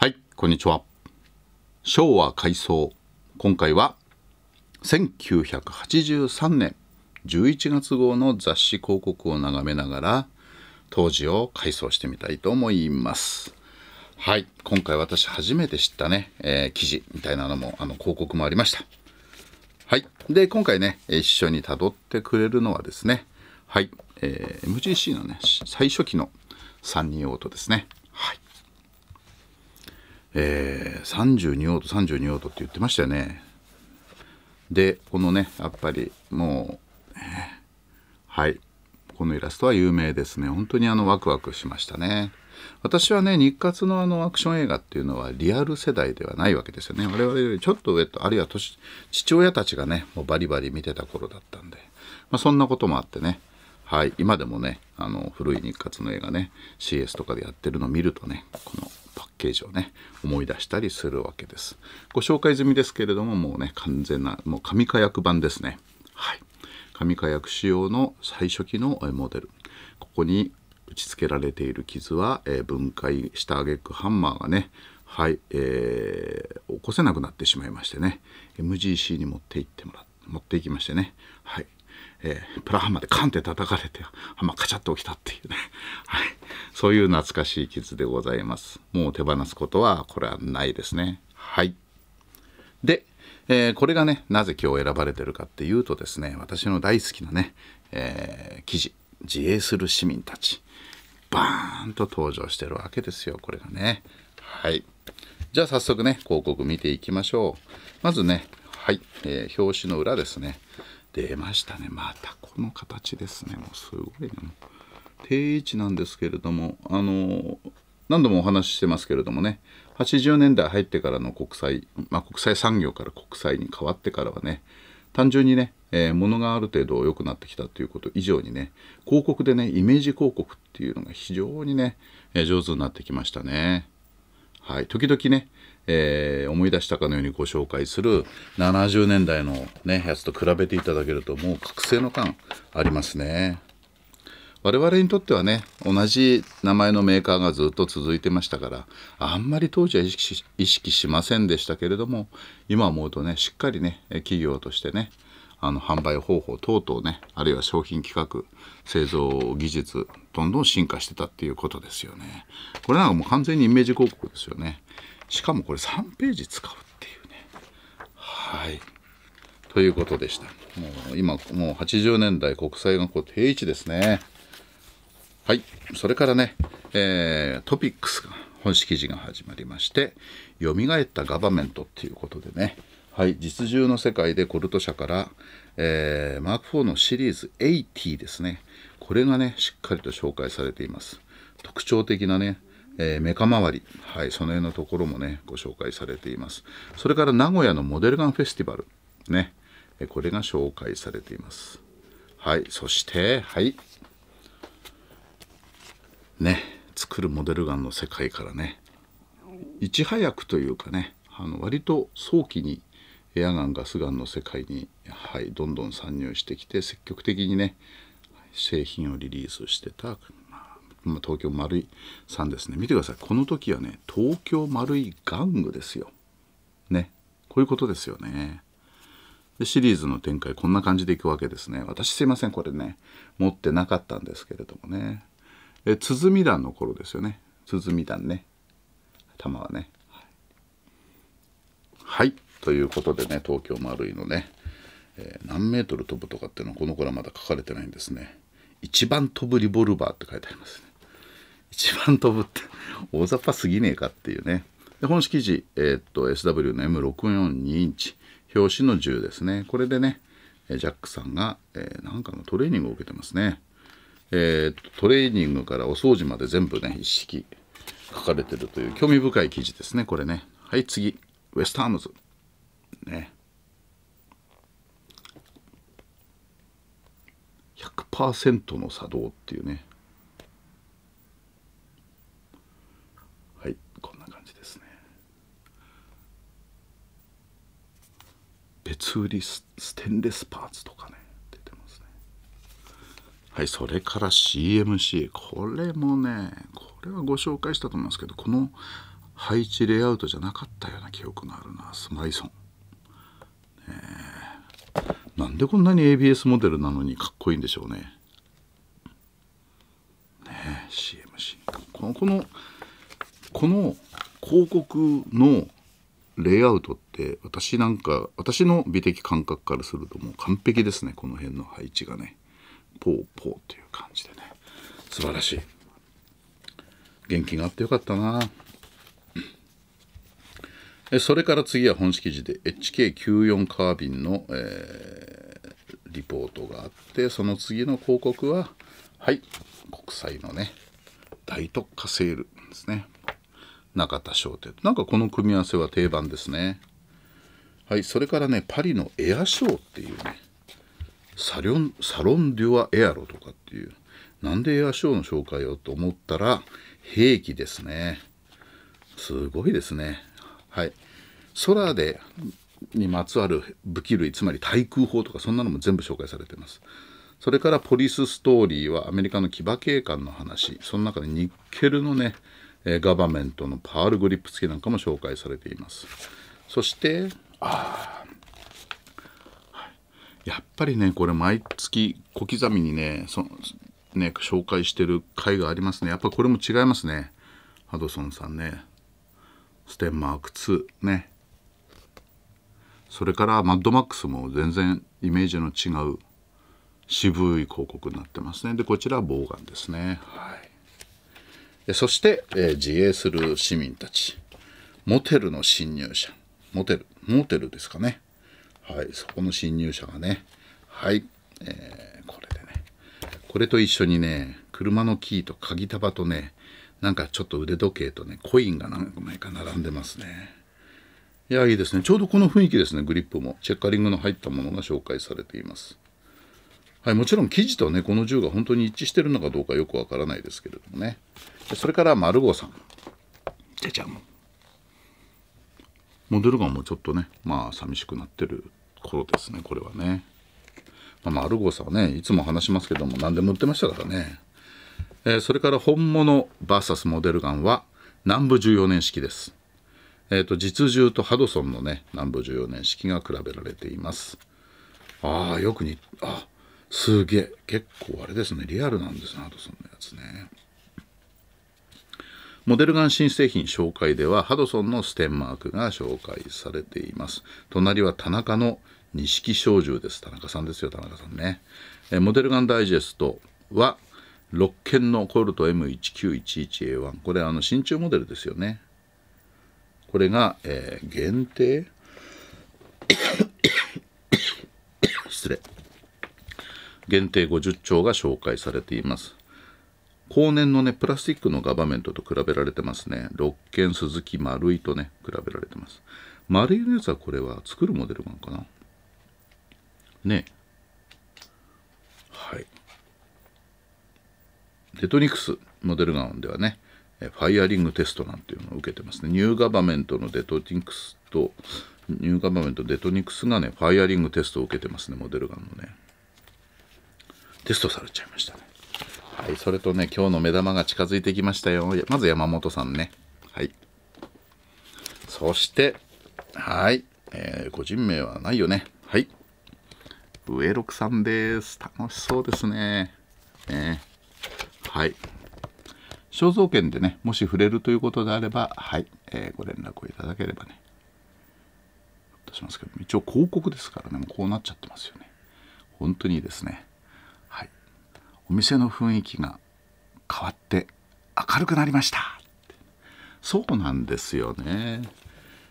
はいこんにちは昭和改装今回は1983年11月号の雑誌広告を眺めながら当時を改装してみたいと思いますはい今回私初めて知ったね、えー、記事みたいなのもあの広告もありましたはいで今回ね一緒にたどってくれるのはですねはい、えー、MGC のね最初期の3人用とですねえー、32オート32オートって言ってましたよねでこのねやっぱりもう、えー、はいこのイラストは有名ですね本当にあのワクワクしましたね私はね日活のあのアクション映画っていうのはリアル世代ではないわけですよね我々よりちょっと上とあるいは父親たちがねもうバリバリ見てた頃だったんで、まあ、そんなこともあってねはい、今でもねあの古い日活の映画ね CS とかでやってるの見るとねこのパッケージをね思い出したりするわけですご紹介済みですけれどももうね完全なもう紙火薬版ですねはい紙火薬仕様の最初期のモデルここに打ち付けられている傷は、えー、分解した挙句ハンマーがねはい、えー、起こせなくなってしまいましてね MGC に持って行ってもら持っていきましてねはいえー、プラハンマでカンって叩かれてハンマカチャッと起きたっていうね、はい、そういう懐かしい傷でございますもう手放すことはこれはないですねはいで、えー、これがねなぜ今日選ばれてるかっていうとですね私の大好きなね、えー、記事「自衛する市民たち」バーンと登場してるわけですよこれがねはいじゃあ早速ね広告見ていきましょうまずねはい、えー、表紙の裏ですね出ましたねまたこの形ですねもうすごいね定位置なんですけれどもあの何度もお話ししてますけれどもね80年代入ってからの国際、まあ、国際産業から国際に変わってからはね単純にね、えー、物がある程度良くなってきたということ以上にね広告でねイメージ広告っていうのが非常にね、えー、上手になってきましたね。はい、時々ね、えー、思い出したかのようにご紹介する70年代の、ね、やつと比べていただけるともう覚醒の感ありますね。我々にとってはね同じ名前のメーカーがずっと続いてましたからあんまり当時は意識し意識しませんでしたけれども今思うとねしっかりね企業としてねあの販売方法等々ねあるいは商品企画製造技術どんどん進化してたっていうことですよねこれなんかもう完全にイメージ広告ですよねしかもこれ3ページ使うっていうねはいということでしたもう今もう80年代国際学校定位置ですねはいそれからね、えー、トピックスが本式記事が始まりまして「蘇ったガバメント」っていうことでねはい、実銃の世界でコルト社から、えー、マーク4のシリーズ80ですね。これがね、しっかりと紹介されています。特徴的なね、えー、メカ周り、はい、その辺のところもね、ご紹介されています。それから名古屋のモデルガンフェスティバル、ね、これが紹介されています。はい、そして、はい、ね、作るモデルガンの世界からね、いち早くというかね、あの割と早期にエアガンガスガンの世界に、はい、どんどん参入してきて積極的にね製品をリリースしてた、まあ、東京丸いさんですね見てくださいこの時はね東京丸い玩具ですよ。ねこういうことですよね。でシリーズの展開こんな感じでいくわけですね。私すいませんこれね持ってなかったんですけれどもね。え鼓団の頃ですよね。鼓団ね。玉はね。はいということでね、東京丸いのね、えー、何メートル飛ぶとかっていうのはこの頃はまだ書かれてないんですね。一番飛ぶリボルバーって書いてありますね。一番飛ぶって大雑把すぎねえかっていうね。で本式時、えー、っと SW の M642 インチ、表紙の10ですね。これでね、ジャックさんが、えー、なんかのトレーニングを受けてますね。えー、トレーニングからお掃除まで全部ね、一式書かれてるという興味深い記事ですね、これね。はい、次、ウェスタームズ。ね100%の作動っていうねはいこんな感じですね別売りステンレスパーツとかね出てますねはいそれから CMC これもねこれはご紹介したと思いますけどこの配置レイアウトじゃなかったような記憶があるなスマイソンなんでこんなに ABS モデルなのにかっこいいんでしょうね。ね CMC このこのこの広告のレイアウトって私なんか私の美的感覚からするともう完璧ですねこの辺の配置がねポーポーっていう感じでね素晴らしい元気があってよかったなそれから次は本式時で HK94 カービンの、えー、リポートがあってその次の広告ははい国際のね大特価セールですね中田商店なんかこの組み合わせは定番ですねはいそれからねパリのエアショーっていうねサリョンサロン・デュア・エアロとかっていうなんでエアショーの紹介をと思ったら兵器ですねすごいですねはい、空でにまつわる武器類つまり対空砲とかそんなのも全部紹介されてますそれから「ポリス・ストーリー」はアメリカの騎馬警官の話その中でニッケルのねガバメントのパールグリップ付きなんかも紹介されていますそしてあやっぱりねこれ毎月小刻みにねそね紹介してる回がありますねやっぱこれも違いますねハドソンさんねステンマーク2ねそれからマッドマックスも全然イメージの違う渋い広告になってますねでこちらボウガンですね、はい、そして、えー、自衛する市民たちモテルの侵入者モテルモテルですかねはいそこの侵入者がねはい、えー、これでねこれと一緒にね車のキーと鍵束とねなんかちょっと腕時計とねコインが何枚か並んでますねいやいいですねちょうどこの雰囲気ですねグリップもチェッカリングの入ったものが紹介されていますはい、もちろん生地とねこの銃が本当に一致してるのかどうかよくわからないですけれどもねそれからマルゴーさんじゃじゃんモデルガンもちょっとねまあ寂しくなってる頃ですねこれはね、まあ、マルゴーさんはねいつも話しますけども何でも売ってましたからねえー、それから本物 VS モデルガンは南部14年式です。えーと、と実銃とハドソンのね南部14年式が比べられています。ああよくにあすげえ結構あれですねリアルなんですねハドソンのやつね。モデルガン新製品紹介ではハドソンのステンマークが紹介されています。隣は田中の錦小銃です。田中さんですよ、田中さんね。えモデルガンダイジェストは6件のコルト M1911A1 これあの新中モデルですよねこれが、えー、限定 失礼限定50丁が紹介されています後年のねプラスチックのガバメントと比べられてますね六軒鈴木丸いとね比べられてます丸いのやつはこれは作るモデルなのかなねはいデトニクスモデルガンではねファイアリングテストなんていうのを受けてますねニューガバメントのデトニクスとニューガバメントデトニクスがねファイアリングテストを受けてますねモデルガンのねテストされちゃいましたねはいそれとね今日の目玉が近づいてきましたよまず山本さんねはいそしてはい、えー、個人名はないよねはい上六さんです楽しそうですねえ。はい肖像権でねもし触れるということであればはい、えー、ご連絡をいただければねとしますけど一応広告ですからねもうこうなっちゃってますよね本当にいいですねはいお店の雰囲気が変わって明るくなりましたそうなんですよね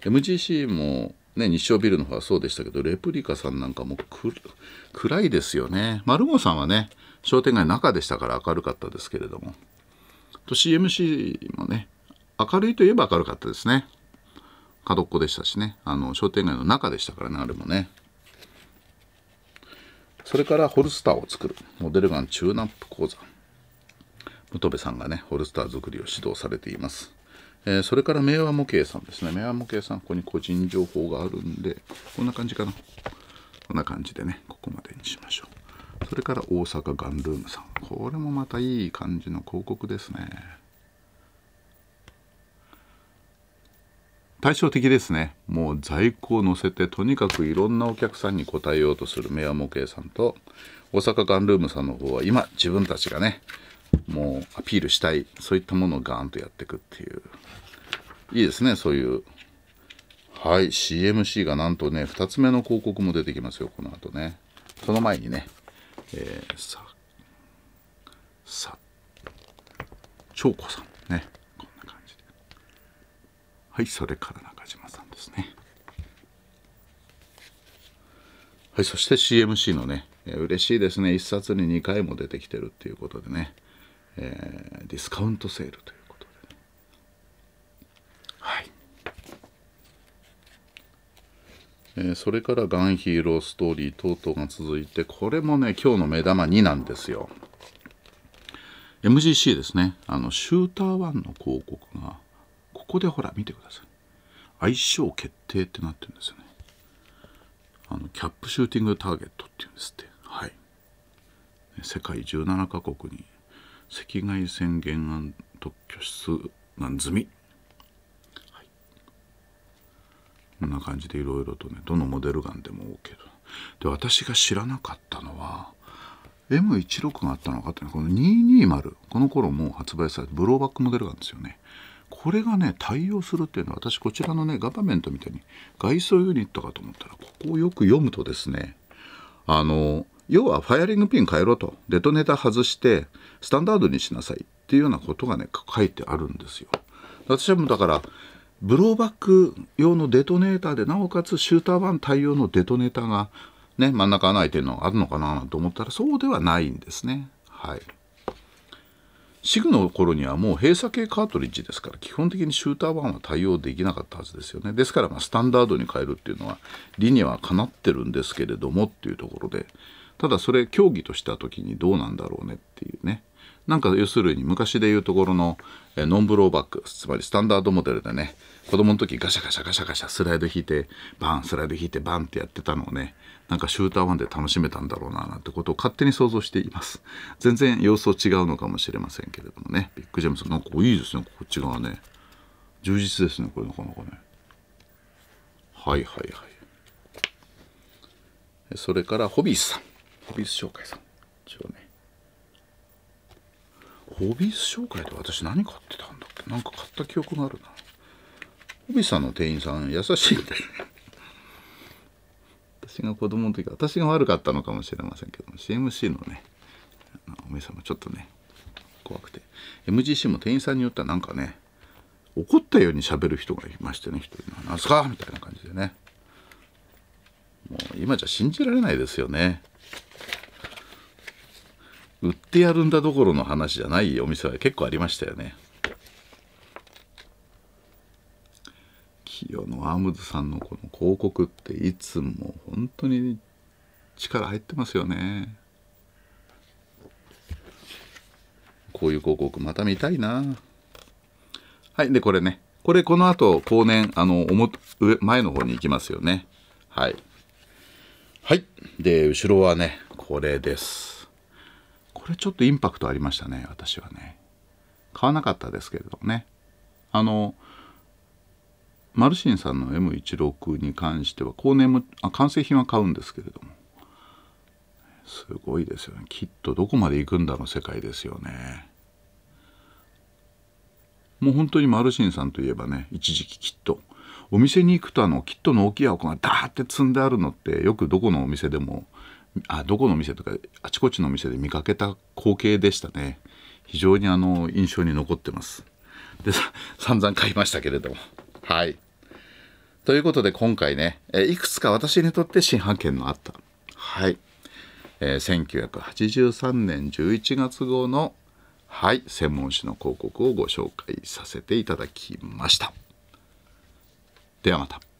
MGC もね、日照ビルの方はそうでしたけど、レプリカさんなんかも暗いですよね。丸ルさんはね、商店街の中でしたから明るかったですけれども。と CMC もね、明るいといえば明るかったですね。角っこでしたしね、あの商店街の中でしたからね、あれもね。それからホルスターを作る、モデルガンチューナップ講座。武藤部さんがね、ホルスター作りを指導されています。えー、それから明和模型さんですね。明和模型さん、ここに個人情報があるんで、こんな感じかな。こんな感じでね、ここまでにしましょう。それから大阪ガンルームさん。これもまたいい感じの広告ですね。対照的ですね。もう在庫を載せて、とにかくいろんなお客さんに応えようとする明和模型さんと、大阪ガンルームさんの方は今、自分たちがね、もうアピールしたいそういったものをガーンとやっていくっていういいですねそういうはい CMC がなんとね2つ目の広告も出てきますよこの後ねその前にね、えー、ささ長子さんねこんな感じではいそれから中島さんですねはいそして CMC のね嬉しいですね1冊に2回も出てきてるっていうことでねえー、ディスカウントセールということで、はいえー、それからガンヒーローストーリー等々が続いてこれもね今日の目玉2なんですよ MGC ですねあのシューター1の広告がここでほら見てください相性決定ってなってるんですよねあのキャップシューティングターゲットっていうんですってはい世界17カ国に赤外線原案特許出願済み、はい、こんな感じでいろいろとねどのモデルガンでも OK とで私が知らなかったのは M16 があったのかってこの220この頃も発売されたブローバックモデルガンですよねこれがね対応するっていうのは私こちらのねガバメントみたいに外装ユニットかと思ったらここをよく読むとですねあの要はファイアリングピン変えろとデトネーター外してスタンダードにしなさいっていうようなことがね書いてあるんですよ私はもうだからブローバック用のデトネーターでなおかつシューターン対応のデトネーターがね真ん中穴開いてるのがあるのかなと思ったらそうではないんですねはいシグの頃にはもう閉鎖系カートリッジですから基本的にシューターンは対応できなかったはずですよねですからまスタンダードに変えるっていうのは理にはかなってるんですけれどもっていうところでただそれ競技とした時にどうなんだろうねっていうねなんか要するに昔でいうところのノンブローバックつまりスタンダードモデルでね子供の時ガシャガシャガシャガシャスライド引いてバンスライド引いてバンってやってたのをねなんかシューターワンで楽しめたんだろうななんてことを勝手に想像しています全然様子違うのかもしれませんけれどもねビッグジェームスなんかいいですねこっち側ね充実ですねこれなかなかねはいはいはいそれからホビーさんホビス商会さん一応ねホビス商会で私何買ってたんだっけなんか買った記憶があるなホビーさんの店員さん優しいん私が子供の時私が悪かったのかもしれませんけど CMC のねお店もちょっとね怖くて MGC も店員さんによってはなんかね怒ったように喋る人がいましてね一人「何すか?」みたいな感じでねもう今じゃ信じられないですよね売ってやるんだどころの話じゃないお店は結構ありましたよね清野アームズさんのこの広告っていつも本当に力入ってますよねこういう広告また見たいなはいでこれねこれこの後後年あの前の方に行きますよねはいはいで後ろはねこれですこれちょっとインパクトありましたね私はね買わなかったですけれどもねあのマルシンさんの M16 に関しては後年もあ完成品は買うんですけれどもすごいですよねきっとどこまで行くんだの世界ですよねもう本当にマルシンさんといえばね一時期きっとお店に行くとあのキットの大きい箱がダーって積んであるのってよくどこのお店でもあどこの店とかあちこちの店で見かけた光景でしたね非常にあの印象に残ってますで散々買いましたけれどもはいということで今回ねえいくつか私にとって新発見のあったはい、えー、1983年11月号のはい専門誌の広告をご紹介させていただきました 대양화탑.